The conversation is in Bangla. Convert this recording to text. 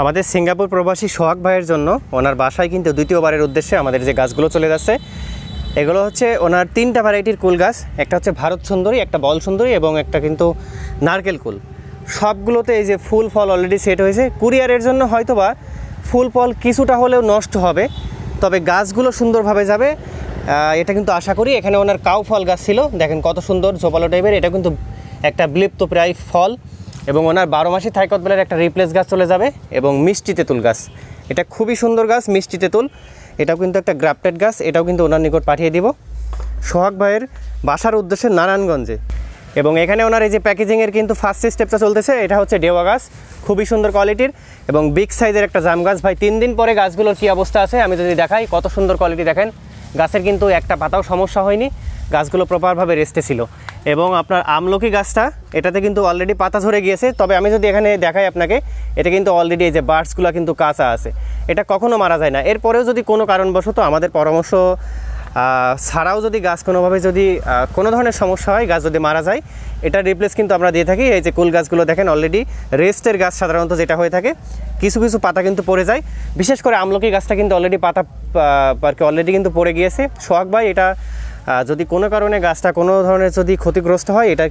আমাদের সিঙ্গাপুর প্রবাসী সোহাগ ভাইয়ের জন্য ওনার বাসায় কিন্তু দ্বিতীয়বারের উদ্দেশ্যে আমাদের যে গাছগুলো চলে যাচ্ছে এগুলো হচ্ছে ওনার তিনটা ভ্যারাইটির কুল গাছ একটা হচ্ছে ভারত সুন্দরী একটা বল সুন্দরী এবং একটা কিন্তু নারকেল কুল সবগুলোতে এই যে ফুল ফল অলরেডি সেট হয়েছে কুরিয়ারের জন্য হয়তোবা ফুল ফল কিছুটা হলেও নষ্ট হবে তবে গাছগুলো সুন্দরভাবে যাবে এটা কিন্তু আশা করি এখানে ওনার কাউ ফল গাছ ছিল দেখেন কত সুন্দর জোপালো টাইপের এটা কিন্তু একটা বিলুপ্ত প্রায় ফল এবং ওনার বারো মাসে থাইকতবেলের একটা রিপ্লেস গাছ চলে যাবে এবং মিষ্টি তেঁতুল গাছ এটা খুবই সুন্দর গাছ মিষ্টি তেঁতুল এটাও কিন্তু একটা গ্রাফটেড গাছ এটাও কিন্তু ওনার নিকট পাঠিয়ে দিব সোহাগ ভাইয়ের বাসার উদ্দেশ্যে নারায়ণগঞ্জে এবং এখানে ওনার এই যে প্যাকেজিংয়ের কিন্তু ফার্স্ট স্টেপটা চলতেছে এটা হচ্ছে ডেওয়া গাছ খুবই সুন্দর কোয়ালিটির এবং বিগ সাইজের একটা জাম গাছ ভাই তিন দিন পরে গাছগুলোর কী অবস্থা আছে আমি যদি দেখাই কত সুন্দর কোয়ালিটি দেখেন গাছের কিন্তু একটা পাতাও সমস্যা হয়নি গাছগুলো প্রপারভাবে রেস্টে ছিল এবং আপনার আমলকি গাছটা এটাতে কিন্তু অলরেডি পাতা ঝরে গিয়েছে তবে আমি যদি এখানে দেখাই আপনাকে এটা কিন্তু অলরেডি এই যে বার্ডসগুলো কিন্তু কাঁচা আছে এটা কখনও মারা যায় না এরপরেও যদি কোনো কারণবশত আমাদের পরামর্শ ছাড়াও যদি গাছ কোনোভাবে যদি কোনো ধরনের সমস্যা হয় গাছ যদি মারা যায় এটা রিপ্লেস কিন্তু আমরা দিয়ে থাকি এই যে কুল গাছগুলো দেখেন অলরেডি রেস্টের গাছ সাধারণত যেটা হয়ে থাকে কিছু কিছু পাতা কিন্তু পড়ে যায় বিশেষ করে আমলকি গাছটা কিন্তু অলরেডি পাতা আর কি অলরেডি কিন্তু পড়ে গিয়েছে শোয়াক ভাই এটা যদি কোনো কারণে গাছটা কোনো ধরনের যদি ক্ষতিগ্রস্ত হয় এটা